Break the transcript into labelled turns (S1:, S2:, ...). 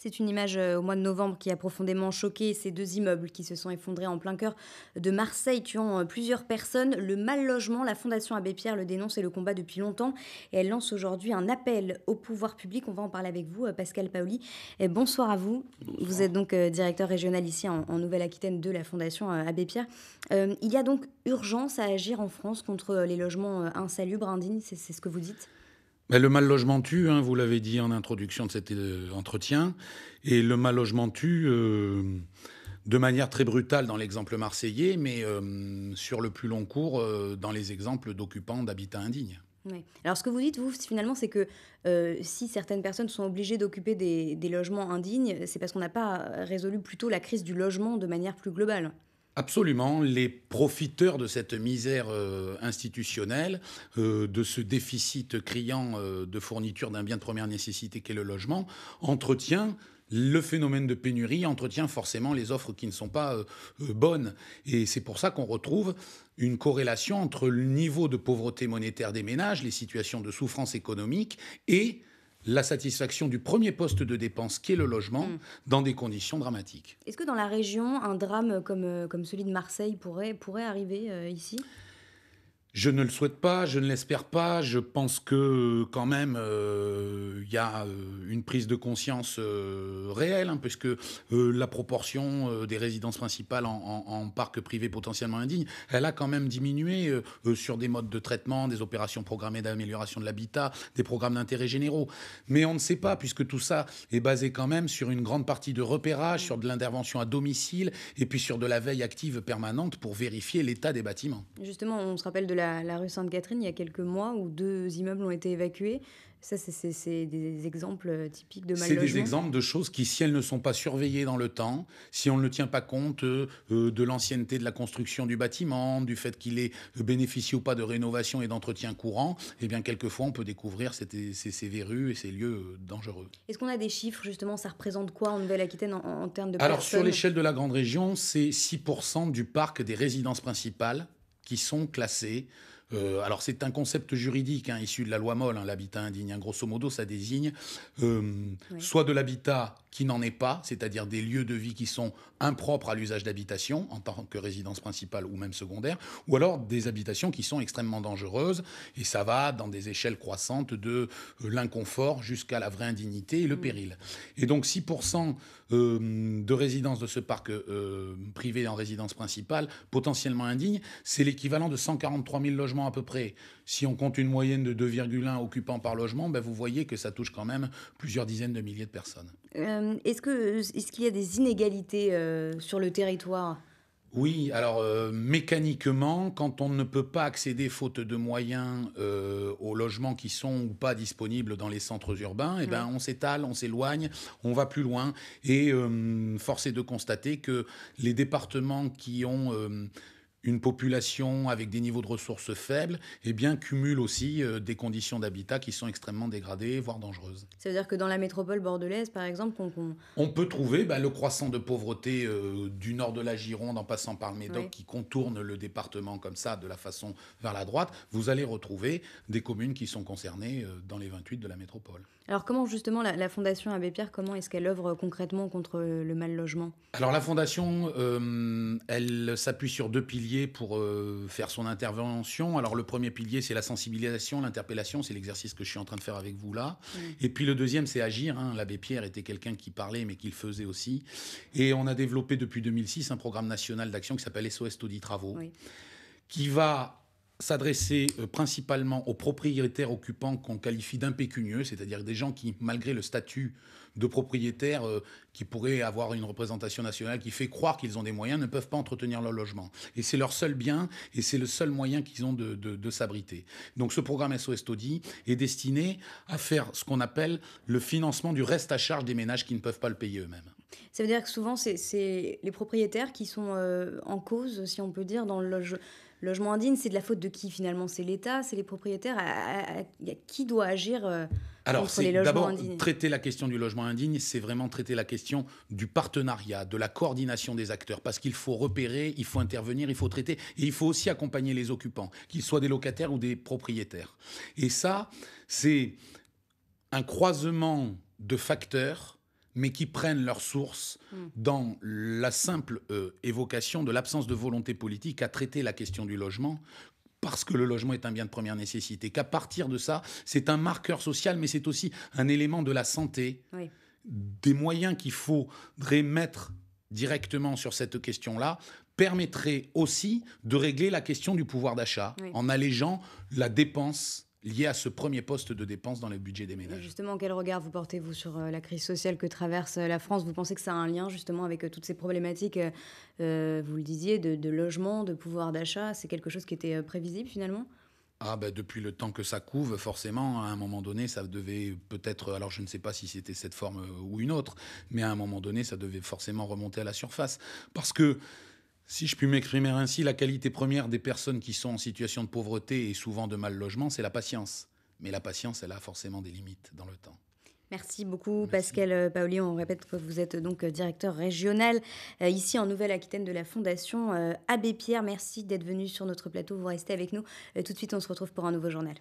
S1: C'est une image euh, au mois de novembre qui a profondément choqué ces deux immeubles qui se sont effondrés en plein cœur de Marseille, tuant euh, plusieurs personnes. Le mal logement, la Fondation Abbé Pierre le dénonce et le combat depuis longtemps. Et elle lance aujourd'hui un appel au pouvoir public. On va en parler avec vous, euh, Pascal Paoli. bonsoir à vous. Vous êtes donc directeur régional ici en, Nouvelle-Aquitaine de la Fondation Abbé Pierre. il y a donc urgence à agir en France contre les logements insalubres, indignes, c'est ce que vous dites
S2: mais le mal logement tue, hein, vous l'avez dit en introduction de cet euh, entretien, et le mal logement tue euh, de manière très brutale dans l'exemple marseillais, mais euh, sur le plus long cours dans les exemples d'occupants d'habitats indignes.
S1: Alors ce que vous dites, vous, finalement, c'est que si certaines personnes sont obligées d'occuper des, des, logements indignes, c'est parce qu'on n'a pas résolu plutôt la crise du logement de manière plus globale.
S2: Absolument, les profiteurs de cette misère euh, institutionnelle, euh, de ce déficit criant euh, de fourniture d'un bien de première nécessité qu'est le logement, entretient le phénomène de pénurie entretient forcément les offres qui ne sont pas bonnes. Et c'est pour ça qu'on retrouve une corrélation entre le niveau de pauvreté monétaire des ménages, les situations de souffrance économique et la satisfaction du premier poste de dépense qui est le logement mm. dans des conditions dramatiques.
S1: Est-ce que dans la région, un drame comme, euh, celui de Marseille pourrait, pourrait arriver euh, ici
S2: je ne le souhaite pas, je ne l'espère pas. Je pense que euh, quand même, il euh, y a euh, une prise de conscience réelle, hein, puisque la proportion des résidences principales en, en, en, parc privé potentiellement indigne, elle a quand même diminué sur des modes de traitement, des opérations programmées d'amélioration de l'habitat, des programmes d'intérêt généraux. Mais on ne sait pas, puisque tout ça est basé quand même sur une grande partie de repérage, sur de l'intervention à domicile, et puis sur de la veille active permanente pour vérifier l'état des bâtiments.
S1: Justement, on se rappelle de la, rue Sainte-Catherine, il y a quelques mois, où deux immeubles ont été évacués. Ça, c'est des exemples euh, typiques de mal C'est des exemples
S2: de choses qui, si elles ne sont pas surveillées dans le temps, si on ne tient pas compte euh, euh, de l'ancienneté de la construction du bâtiment, du fait qu'il ait bénéficié ou pas de rénovation et d'entretien courant, eh bien, quelquefois, on peut découvrir ces, ces, verrues et ces lieux dangereux.
S1: Est-ce qu'on a des chiffres, justement Ça représente quoi en Nouvelle-Aquitaine en, termes de Alors, sur l'échelle
S2: de la grande région, c'est 6% du parc des résidences principales qui sont classés. Euh, alors c'est un concept juridique hein, issu de la loi Molle, hein, l'habitat indigne. Hein, grosso modo, ça désigne euh, soit de l'habitat qui n'en est pas, c'est-à-dire des lieux de vie qui sont impropres à l'usage d'habitation en tant que résidence principale ou même secondaire, ou alors des habitations qui sont extrêmement dangereuses. Et ça va dans des échelles croissantes de euh, l'inconfort jusqu'à la vraie indignité et le mm. péril. Et donc 6% euh, de résidence de ce parc euh, privé en résidence principale potentiellement indigne, c'est l'équivalent de 143 000 logements à peu près. Si on compte une moyenne de 2,1 occupants par logement, ben vous voyez que ça touche quand même plusieurs dizaines de milliers de personnes.
S1: Euh, que, est-ce qu'il y a des inégalités sur le territoire
S2: oui, alors euh, mécaniquement, quand on ne peut pas accéder, faute de moyens, euh, aux logements qui sont ou pas disponibles dans les centres urbains, eh ben, on s'étale, on s'éloigne, on va plus loin. Et euh, force est de constater que les départements qui ont une population avec des niveaux de ressources faibles eh bien, cumule aussi euh, des conditions d'habitat qui sont extrêmement dégradées, voire dangereuses.
S1: cest à dire que dans la métropole bordelaise, par exemple,
S2: on, peut trouver bah, le croissant de pauvreté euh, du nord de la Gironde en passant par le Médoc qui contourne le département comme ça, de la façon vers la droite. Vous allez retrouver des communes qui sont concernées euh, dans les 28 de la métropole.
S1: Alors comment justement la, la Fondation Abbé Pierre, comment est-ce qu'elle œuvre concrètement contre le mal logement
S2: Alors la Fondation, elle s'appuie sur deux piliers pour euh, faire son intervention. Alors le premier pilier, c'est la sensibilisation, l'interpellation, c'est l'exercice que je suis en train de faire avec vous là. Et puis le deuxième, c'est agir. Hein. L'abbé Pierre était quelqu'un qui parlait, mais qui le faisait aussi. Et on a développé depuis 2006 un programme national d'action qui s'appelle SOS Taudit Travaux, qui va s'adresser euh, principalement aux propriétaires occupants qu'on qualifie d'impécunieux, c'est-à-dire des gens qui, malgré le statut de propriétaire, euh, qui pourraient avoir une représentation nationale qui fait croire qu'ils ont des moyens, ne peuvent pas entretenir leur logement. Et c'est leur seul bien et c'est le seul moyen qu'ils ont de, s'abriter. Donc ce programme SOS est destiné à faire ce qu'on appelle le financement du reste à charge des ménages qui ne peuvent pas le payer eux-mêmes.
S1: Ça veut dire que souvent, c'est les propriétaires qui sont euh, en cause, si on peut dire, dans le logement Logement indigne, c'est de la faute de qui finalement C'est l'État, c'est les propriétaires. qui doit agir euh, indignes ?— Alors, c'est d'abord traiter
S2: la question du logement indigne, c'est vraiment traiter la question du partenariat, de la coordination des acteurs, parce qu'il faut repérer, il faut intervenir, il faut traiter, et il faut aussi accompagner les occupants, qu'ils soient des locataires ou des propriétaires. Et ça, c'est un croisement de facteurs mais qui prennent leur source mm. dans la simple euh, évocation de l'absence de volonté politique à traiter la question du logement parce que le logement est un bien de première nécessité, qu'à partir de ça, c'est un marqueur social, mais c'est aussi un élément de la santé, des moyens qu'il faudrait mettre directement sur cette question-là, permettrait aussi de régler la question du pouvoir d'achat en allégeant la dépense lié à ce premier poste de dépense dans le budget des ménages.
S1: justement, quel regard vous portez-vous sur euh, la crise sociale que traverse euh, la France Vous pensez que ça a un lien justement avec euh, toutes ces problématiques, vous le disiez, de, logement, de pouvoir d'achat C'est quelque chose qui était prévisible finalement
S2: ah bah depuis le temps que ça couve, forcément, à un moment donné, ça devait peut-être, alors je ne sais pas si c'était cette forme ou une autre, mais à un moment donné, ça devait forcément remonter à la surface. Parce que si je puis m'exprimer ainsi, la qualité première des personnes qui sont en situation de pauvreté et souvent de mal logement, c'est la patience. Mais la patience, elle a forcément des limites dans le temps.
S1: Merci beaucoup Pascal euh, Paoli. On répète que vous êtes donc euh, directeur régional euh, ici en Nouvelle-Aquitaine de la Fondation Abbé Pierre. Merci d'être venu sur notre plateau. Vous restez avec nous. Tout de suite, on se retrouve pour un nouveau journal.